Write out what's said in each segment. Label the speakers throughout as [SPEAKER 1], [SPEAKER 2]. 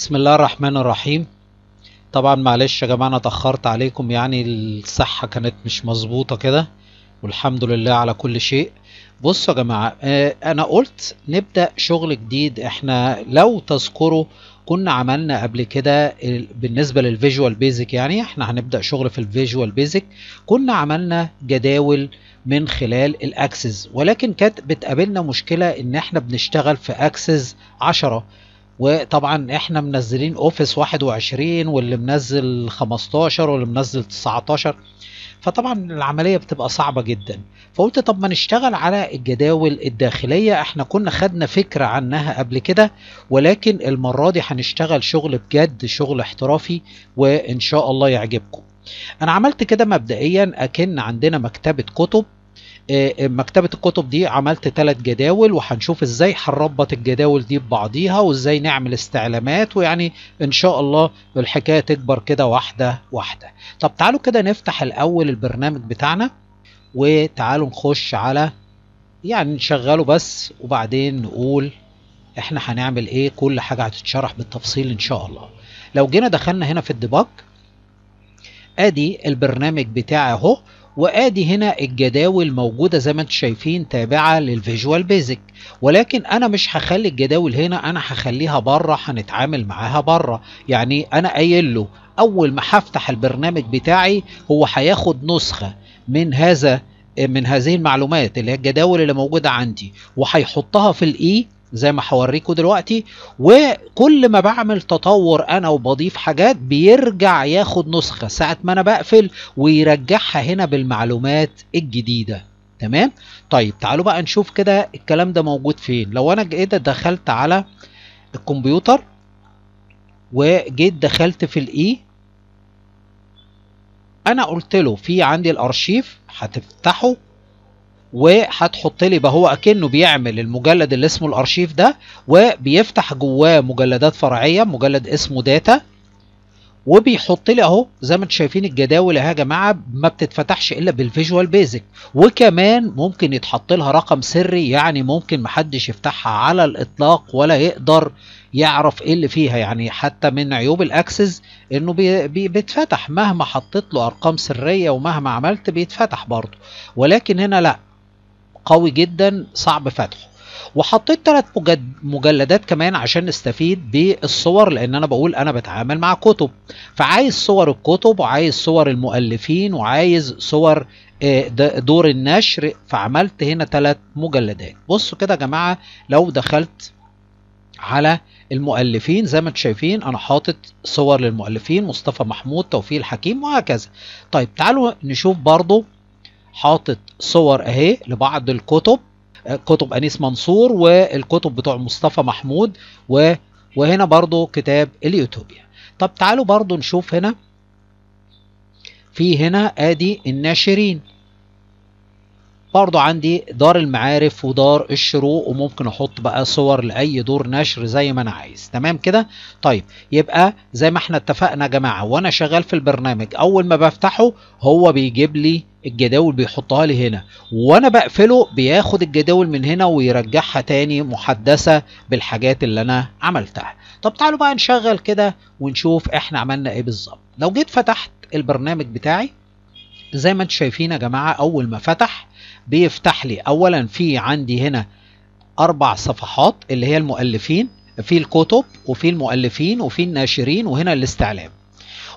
[SPEAKER 1] بسم الله الرحمن الرحيم طبعا معلش يا جماعة انا اتأخرت عليكم يعني الصحة كانت مش مظبوطة كده والحمد لله على كل شيء بصوا يا جماعة آه، انا قلت نبدأ شغل جديد احنا لو تذكروا كنا عملنا قبل كده بالنسبة للفيجوال بيزك يعني احنا هنبدأ شغل في الفيجوال بيزك كنا عملنا جداول من خلال الاكسس ولكن كانت بتقابلنا مشكلة ان احنا بنشتغل في اكسس 10 وطبعا احنا منزلين اوفيس 21 واللي منزل 15 واللي منزل 19 فطبعا العمليه بتبقى صعبه جدا فقلت طب ما نشتغل على الجداول الداخليه احنا كنا خدنا فكره عنها قبل كده ولكن المره دي هنشتغل شغل بجد شغل احترافي وان شاء الله يعجبكم انا عملت كده مبدئيا اكن عندنا مكتبه كتب آه، آه، مكتبة الكتب دي عملت ثلاث جداول وهنشوف ازاي هنربط الجداول دي ببعضيها وازاي نعمل استعلامات ويعني ان شاء الله الحكاية تكبر كده واحدة واحدة طب تعالوا كده نفتح الاول البرنامج بتاعنا وتعالوا نخش على يعني نشغله بس وبعدين نقول احنا هنعمل ايه كل حاجة هتتشرح بالتفصيل ان شاء الله لو جينا دخلنا هنا في الديباج ادي البرنامج بتاعي اهو وادي هنا الجداول موجودة زي ما انتم شايفين تابعة للفيجوال بيزك ولكن انا مش هخلي الجداول هنا انا هخليها بره هنتعامل معاها بره يعني انا قايل له اول ما هفتح البرنامج بتاعي هو هياخد نسخة من هذا من هذه المعلومات اللي هي الجداول اللي موجودة عندي وهيحطها في الاي e زي ما هوريكم دلوقتي وكل ما بعمل تطور انا وبضيف حاجات بيرجع ياخد نسخه ساعه ما انا بقفل ويرجعها هنا بالمعلومات الجديده تمام طيب تعالوا بقى نشوف كده الكلام ده موجود فين لو انا جيت إيه دخلت على الكمبيوتر وجيت دخلت في الاي انا قلت له في عندي الارشيف هتفتحه وهتحط لي بقى هو اكنه بيعمل المجلد اللي اسمه الارشيف ده وبيفتح جواه مجلدات فرعيه مجلد اسمه داتا وبيحط لي اهو زي ما انتم شايفين الجداول اهي يا جماعه ما بتتفتحش الا بالفيجوال بيزك وكمان ممكن يتحط لها رقم سري يعني ممكن محدش يفتحها على الاطلاق ولا يقدر يعرف ايه اللي فيها يعني حتى من عيوب الاكسس انه بي بي بيتفتح مهما حطيت له ارقام سريه ومهما عملت بيتفتح برضه ولكن هنا لا قوي جدا صعب فتحه وحطيت ثلاث مجلدات كمان عشان نستفيد بالصور لان انا بقول انا بتعامل مع كتب فعايز صور الكتب وعايز صور المؤلفين وعايز صور آه، دور النشر فعملت هنا ثلاث مجلدات بصوا كده يا جماعه لو دخلت على المؤلفين زي ما انتم شايفين انا حاطط صور للمؤلفين مصطفى محمود توفيق الحكيم وهكذا طيب تعالوا نشوف برضو حاطط صور اهي لبعض الكتب آه، كتب انيس منصور والكتب بتوع مصطفى محمود و... وهنا برضو كتاب اليوتوبيا طب تعالوا برضو نشوف هنا في هنا ادي الناشرين برضو عندي دار المعارف ودار الشروق وممكن احط بقى صور لاي دور نشر زي ما انا عايز تمام كده طيب يبقى زي ما احنا اتفقنا يا جماعه وانا شغال في البرنامج اول ما بفتحه هو بيجيب لي الجداول بيحطها لي هنا وانا بقفله بياخد الجداول من هنا ويرجعها تاني محدثة بالحاجات اللي انا عملتها طب تعالوا بقى نشغل كده ونشوف احنا عملنا ايه بالظبط لو جيت فتحت البرنامج بتاعي زي ما انتم شايفين يا جماعة اول ما فتح بيفتح لي اولا في عندي هنا اربع صفحات اللي هي المؤلفين في الكتب وفي المؤلفين وفي الناشرين وهنا الاستعلام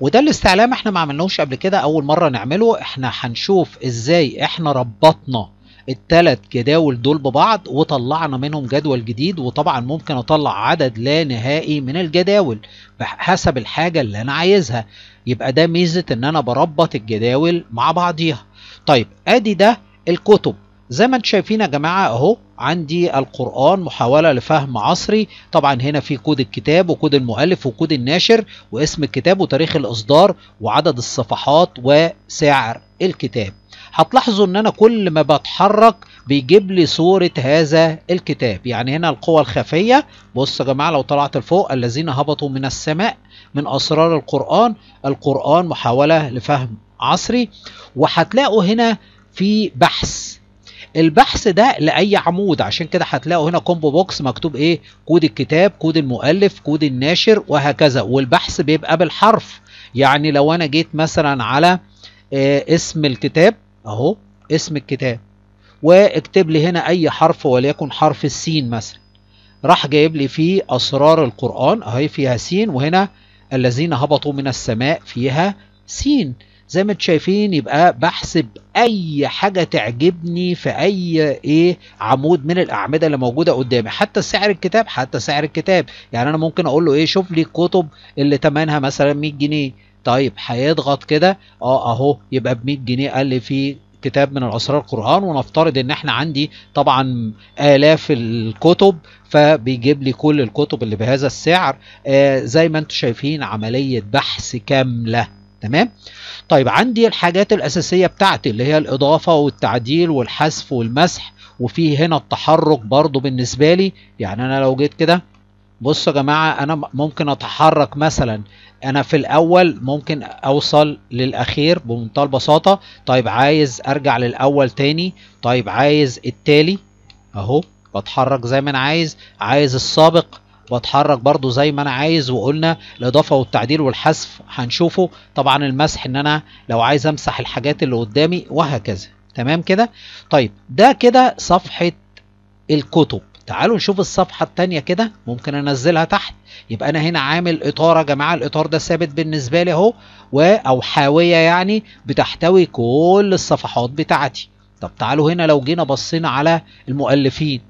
[SPEAKER 1] وده الاستعلام احنا ما عملناهوش قبل كده اول مره نعمله احنا هنشوف ازاي احنا ربطنا الثلاث جداول دول ببعض وطلعنا منهم جدول جديد وطبعا ممكن اطلع عدد لا نهائي من الجداول حسب الحاجه اللي انا عايزها يبقى ده ميزه ان انا بربط الجداول مع بعضيها طيب ادي ده الكتب زي ما انتم شايفين يا جماعه اهو عندي القران محاوله لفهم عصري طبعا هنا في كود الكتاب وكود المؤلف وكود الناشر واسم الكتاب وتاريخ الاصدار وعدد الصفحات وسعر الكتاب هتلاحظوا ان انا كل ما بتحرك بيجيب لي صورة هذا الكتاب يعني هنا القوى الخفية بص يا جماعة لو طلعت لفوق الذين هبطوا من السماء من أسرار القرآن القرآن محاولة لفهم عصري وهتلاقوا هنا في بحث البحث ده لاي عمود عشان كده هتلاقوا هنا كومبو بوكس مكتوب ايه كود الكتاب كود المؤلف كود الناشر وهكذا والبحث بيبقى بالحرف يعني لو انا جيت مثلا على إيه اسم الكتاب اهو اسم الكتاب واكتب لي هنا اي حرف وليكن حرف السين مثلا راح جايب لي فيه اسرار القران اهي فيها سين وهنا الذين هبطوا من السماء فيها سين زي ما انتم شايفين يبقى بحسب اي حاجه تعجبني في اي ايه عمود من الاعمده اللي موجوده قدامي حتى سعر الكتاب حتى سعر الكتاب يعني انا ممكن اقول له ايه شوف لي الكتب اللي ثمنها مثلا 100 جنيه طيب هيضغط كده اه اهو يبقى ب 100 جنيه قال لي في كتاب من الاسرار القران ونفترض ان احنا عندي طبعا الاف الكتب فبيجيب لي كل الكتب اللي بهذا السعر آه زي ما انتم شايفين عمليه بحث كامله تمام طيب عندي الحاجات الأساسية بتاعتي اللي هي الإضافة والتعديل والحذف والمسح وفي هنا التحرك برضو بالنسبة لي يعني أنا لو جيت كده بصوا يا جماعة أنا ممكن أتحرك مثلا أنا في الأول ممكن أوصل للأخير بمنتهى البساطة طيب عايز أرجع للأول تاني طيب عايز التالي أهو بتحرك زي ما أنا عايز عايز السابق واتحرك برضو زي ما انا عايز وقلنا الاضافه والتعديل والحذف هنشوفه طبعا المسح ان انا لو عايز امسح الحاجات اللي قدامي وهكذا تمام كده طيب ده كده صفحه الكتب تعالوا نشوف الصفحة الثانيه كده ممكن انزلها تحت يبقى انا هنا عامل اطار يا جماعة الاطار ده ثابت بالنسبة لي اهو او حاوية يعني بتحتوي كل الصفحات بتاعتي طب تعالوا هنا لو جينا بصينا على المؤلفين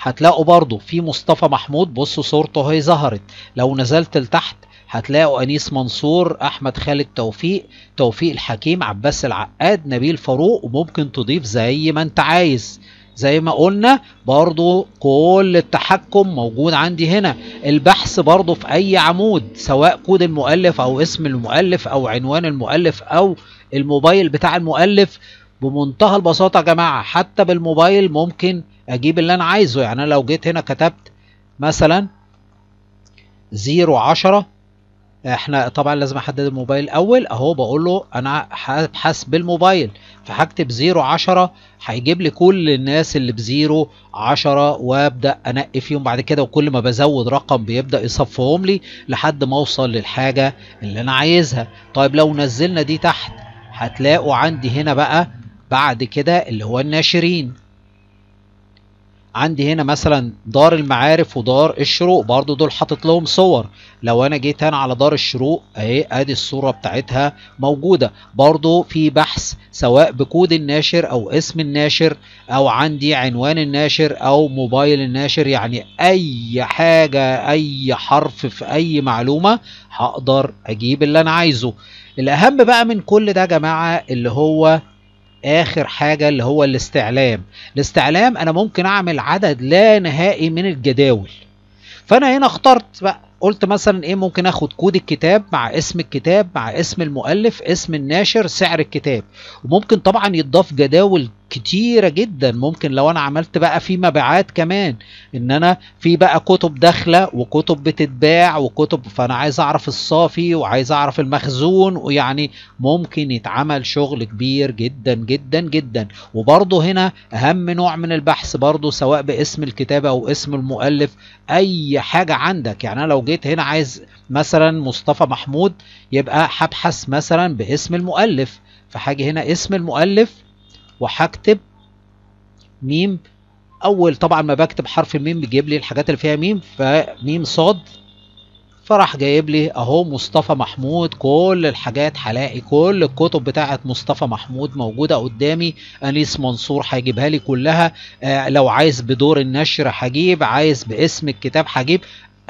[SPEAKER 1] هتلاقوا برضو في مصطفى محمود بصوا صورته هي ظهرت لو نزلت لتحت هتلاقوا أنيس منصور أحمد خالد توفيق توفيق الحكيم عباس العقاد نبيل فاروق وممكن تضيف زي ما انت عايز زي ما قلنا برضو كل التحكم موجود عندي هنا البحث برضو في اي عمود سواء كود المؤلف او اسم المؤلف او عنوان المؤلف او الموبايل بتاع المؤلف بمنتهى البساطة يا جماعة حتى بالموبايل ممكن اجيب اللي انا عايزه يعني انا لو جيت هنا كتبت مثلا زيرو عشرة احنا طبعا لازم احدد الموبايل الاول اهو بقول له انا هبحث بالموبايل فهكتب زيرو عشرة هيجيب لي كل الناس اللي بزيرو عشرة وابدا انقي فيهم بعد كده وكل ما بزود رقم بيبدا يصفهم لي لحد ما اوصل للحاجه اللي انا عايزها طيب لو نزلنا دي تحت هتلاقوا عندي هنا بقى بعد كده اللي هو الناشرين عندي هنا مثلا دار المعارف ودار الشروق برضو دول حاطط لهم صور لو انا جيت هنا على دار الشروق اهي ادي الصوره بتاعتها موجوده برضو في بحث سواء بكود الناشر او اسم الناشر او عندي عنوان الناشر او موبايل الناشر يعني اي حاجه اي حرف في اي معلومه هقدر اجيب اللي انا عايزه الاهم بقى من كل ده يا جماعه اللي هو اخر حاجه اللي هو الاستعلام الاستعلام انا ممكن اعمل عدد لا نهائي من الجداول فانا هنا اخترت بقى قلت مثلا ايه ممكن اخد كود الكتاب مع اسم الكتاب مع اسم المؤلف اسم الناشر سعر الكتاب وممكن طبعا يتضاف جداول كتيرة جدا ممكن لو انا عملت بقى في مبيعات كمان ان انا في بقى كتب داخلة وكتب بتتباع وكتب فانا عايز اعرف الصافي وعايز اعرف المخزون ويعني ممكن يتعمل شغل كبير جدا جدا جدا وبرضه هنا اهم نوع من البحث برضه سواء باسم الكتاب او اسم المؤلف اي حاجة عندك يعني انا لو جيت هنا عايز مثلا مصطفى محمود يبقى هبحث مثلا باسم المؤلف فحاجة هنا اسم المؤلف وهكتب ميم اول طبعا ما بكتب حرف الميم بيجيب لي الحاجات اللي فيها ميم فميم صاد فراح جايب لي اهو مصطفى محمود كل الحاجات هلاقي كل الكتب بتاعه مصطفى محمود موجوده قدامي انيس منصور هيجيبها لي كلها آه لو عايز بدور النشر هجيب عايز باسم الكتاب هجيب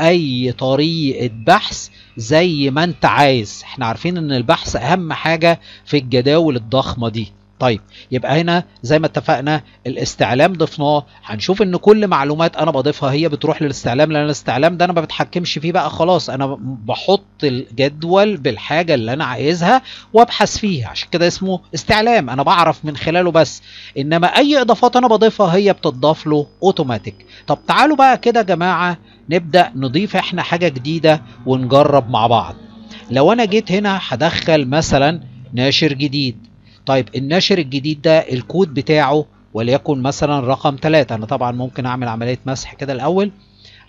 [SPEAKER 1] اي طريقه بحث زي ما انت عايز احنا عارفين ان البحث اهم حاجه في الجداول الضخمه دي طيب يبقى هنا زي ما اتفقنا الاستعلام ضفناه هنشوف ان كل معلومات انا بضيفها هي بتروح للاستعلام لان الاستعلام ده انا ما بتحكمش فيه بقى خلاص انا بحط الجدول بالحاجه اللي انا عايزها وابحث فيها عشان كده اسمه استعلام انا بعرف من خلاله بس انما اي اضافات انا بضيفها هي بتضاف له اوتوماتيك طب تعالوا بقى كده يا جماعه نبدا نضيف احنا حاجه جديده ونجرب مع بعض لو انا جيت هنا هدخل مثلا ناشر جديد طيب النشر الجديد ده الكود بتاعه وليكن مثلا رقم 3 انا طبعا ممكن اعمل عمليه مسح كده الاول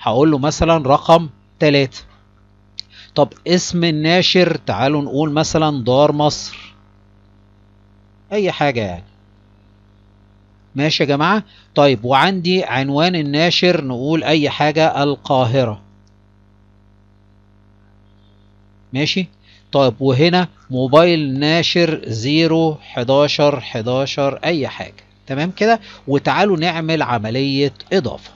[SPEAKER 1] هقول له مثلا رقم 3 طب اسم الناشر تعالوا نقول مثلا دار مصر اي حاجه يعني ماشي يا جماعه طيب وعندي عنوان الناشر نقول اي حاجه القاهره ماشي طيب وهنا موبايل ناشر 0 11 11 اي حاجه تمام كده وتعالوا نعمل عمليه اضافه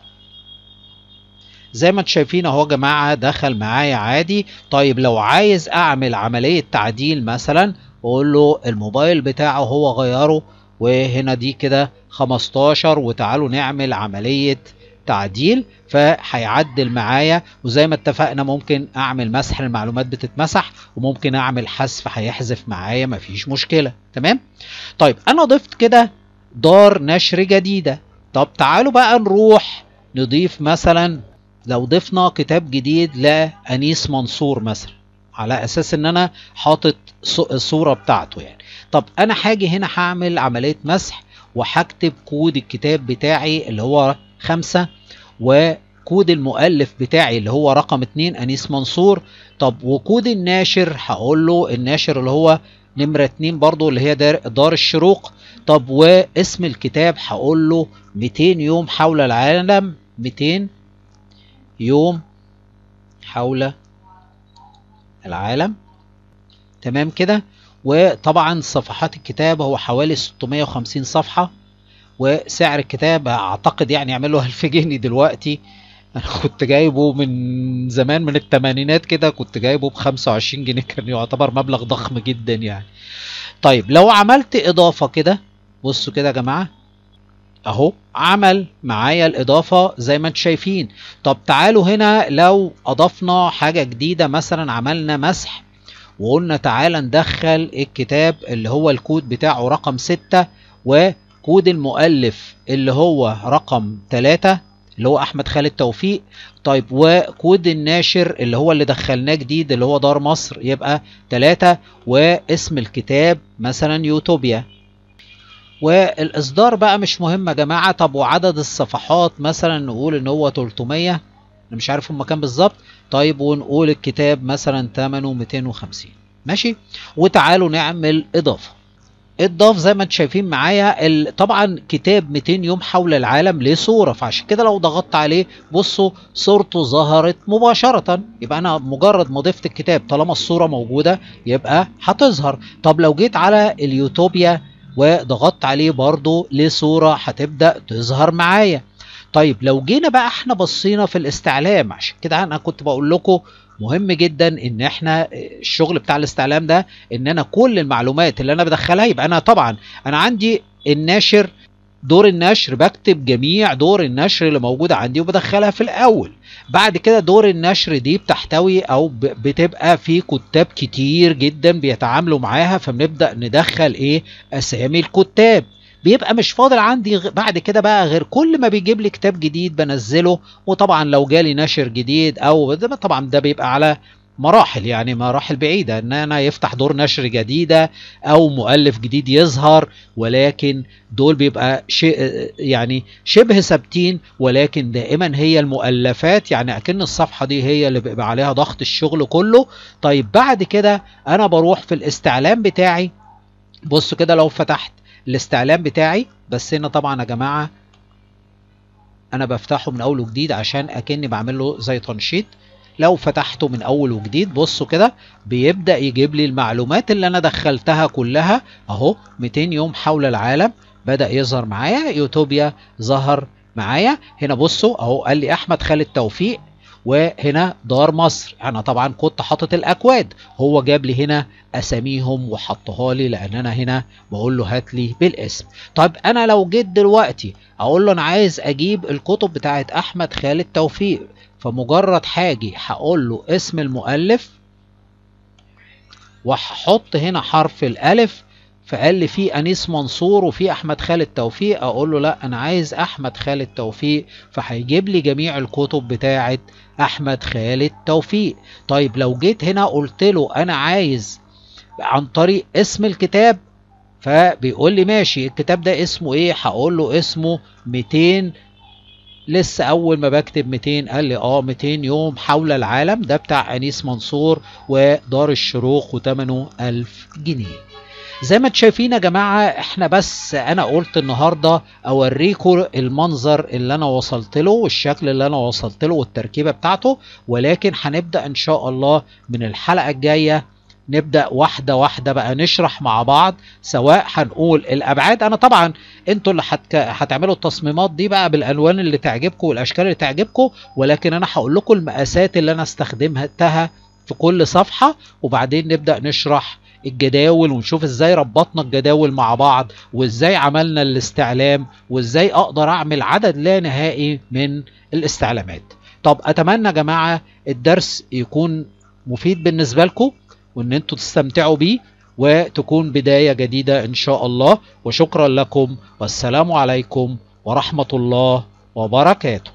[SPEAKER 1] زي ما انتم شايفين اهو يا جماعه دخل معايا عادي طيب لو عايز اعمل عمليه تعديل مثلا اقول له الموبايل بتاعه هو غيره وهنا دي كده 15 وتعالوا نعمل عمليه تعديل فهيعدل معايا وزي ما اتفقنا ممكن اعمل مسح المعلومات بتتمسح وممكن اعمل حذف هيحذف معايا مفيش مشكله تمام طيب انا ضفت كده دار نشر جديده طب تعالوا بقى نروح نضيف مثلا لو ضفنا كتاب جديد لانيس منصور مثلا على اساس ان انا حاطط الصوره بتاعته يعني طب انا هاجي هنا هعمل عمليه مسح وهكتب كود الكتاب بتاعي اللي هو خمسة وكود المؤلف بتاعي اللي هو رقم اتنين أنيس منصور طب وكود الناشر هقول له الناشر اللي هو نمرة اتنين برضو اللي هي دار, دار الشروق طب واسم الكتاب هقول له 200 يوم حول العالم 200 يوم حول العالم تمام كده وطبعا صفحات الكتاب هو حوالي 650 صفحة وسعر الكتاب اعتقد يعني يعمل له 1000 جنيه دلوقتي انا كنت جايبه من زمان من الثمانينات كده كنت جايبه ب 25 جنيه كان يعتبر مبلغ ضخم جدا يعني طيب لو عملت اضافه كده بصوا كده يا جماعه اهو عمل معايا الاضافه زي ما انتم شايفين طب تعالوا هنا لو اضفنا حاجه جديده مثلا عملنا مسح وقلنا تعالى ندخل الكتاب اللي هو الكود بتاعه رقم 6 و كود المؤلف اللي هو رقم 3 اللي هو احمد خالد توفيق طيب وكود الناشر اللي هو اللي دخلناه جديد اللي هو دار مصر يبقى 3 واسم الكتاب مثلا يوتوبيا والاصدار بقى مش مهم يا جماعه طب وعدد الصفحات مثلا نقول ان هو 300 انا مش عارف هما كام بالظبط طيب ونقول الكتاب مثلا ثمنه 250 ماشي وتعالوا نعمل اضافه اتضاف إيه زي ما انتم شايفين معايا طبعا كتاب 200 يوم حول العالم ليه صوره فعشان كده لو ضغطت عليه بصوا صورته ظهرت مباشره يبقى انا مجرد ما ضفت الكتاب طالما الصوره موجوده يبقى هتظهر طب لو جيت على اليوتوبيا وضغطت عليه برضو ليه صوره هتبدا تظهر معايا طيب لو جينا بقى احنا بصينا في الاستعلام عشان كده انا كنت بقول لكم مهم جدا ان احنا آه، الشغل بتاع الاستعلام ده ان انا كل المعلومات اللي انا بدخلها يبقى انا طبعا انا عندي الناشر دور النشر بكتب جميع دور النشر اللي موجودة عندي وبدخلها في الأول بعد كده دور النشر دي بتحتوي أو بتبقى في كتاب كتير جدا بيتعاملوا معاها فبنبدأ ندخل إيه أسامي الكتاب بيبقى مش فاضل عندي بعد كده بقى غير كل ما بيجيب لي كتاب جديد بنزله وطبعا لو جالي نشر جديد او ده طبعا ده بيبقى على مراحل يعني مراحل بعيدة ان انا يفتح دور نشر جديدة او مؤلف جديد يظهر ولكن دول بيبقى شيء يعني شبه ثابتين ولكن دائما هي المؤلفات يعني اكن الصفحة دي هي اللي بيبقى عليها ضغط الشغل كله طيب بعد كده انا بروح في الاستعلام بتاعي بصوا كده لو فتحت الاستعلام بتاعي بس هنا طبعا يا جماعه انا بفتحه من اول وجديد عشان اكني بعمل له زي تنشيط لو فتحته من اول وجديد بصوا كده بيبدا يجيب لي المعلومات اللي انا دخلتها كلها اهو 200 يوم حول العالم بدا يظهر معايا يوتوبيا ظهر معايا هنا بصوا اهو قال لي احمد خالد توفيق وهنا دار مصر انا طبعا كنت حاطط الاكواد هو جاب لي هنا اساميهم وحطها لي لان انا هنا بقول له هات لي بالاسم طب انا لو جيت دلوقتي اقول له انا عايز اجيب الكتب بتاعه احمد خالد توفيق فمجرد حاجه هقول له اسم المؤلف وهحط هنا حرف الالف فقال لي في انيس منصور وفي احمد خالد توفيق اقول له لا انا عايز احمد خالد توفيق فهيجيب لي جميع الكتب بتاعه احمد خالد توفيق طيب لو جيت هنا قلت له انا عايز عن طريق اسم الكتاب فبيقول لي ماشي الكتاب ده اسمه ايه هقول له اسمه 200 لسه اول ما بكتب 200 قال لي اه 200 يوم حول العالم ده بتاع انيس منصور ودار الشروق وثمنه 1000 جنيه زي ما انتم شايفين يا جماعه احنا بس انا قلت النهارده اوريكم المنظر اللي انا وصلت له والشكل اللي انا وصلت له والتركيبه بتاعته ولكن هنبدا ان شاء الله من الحلقه الجايه نبدا واحده واحده بقى نشرح مع بعض سواء هنقول الابعاد انا طبعا انتوا اللي حتك... هتعملوا التصميمات دي بقى بالالوان اللي تعجبكم والاشكال اللي تعجبكم ولكن انا هقول لكم المقاسات اللي انا استخدمتها في كل صفحه وبعدين نبدا نشرح الجداول ونشوف ازاي ربطنا الجداول مع بعض وازاي عملنا الاستعلام وازاي اقدر اعمل عدد لا نهائي من الاستعلامات طب اتمنى يا جماعه الدرس يكون مفيد بالنسبه لكم وان انتم تستمتعوا بيه وتكون بدايه جديده ان شاء الله وشكرا لكم والسلام عليكم ورحمه الله وبركاته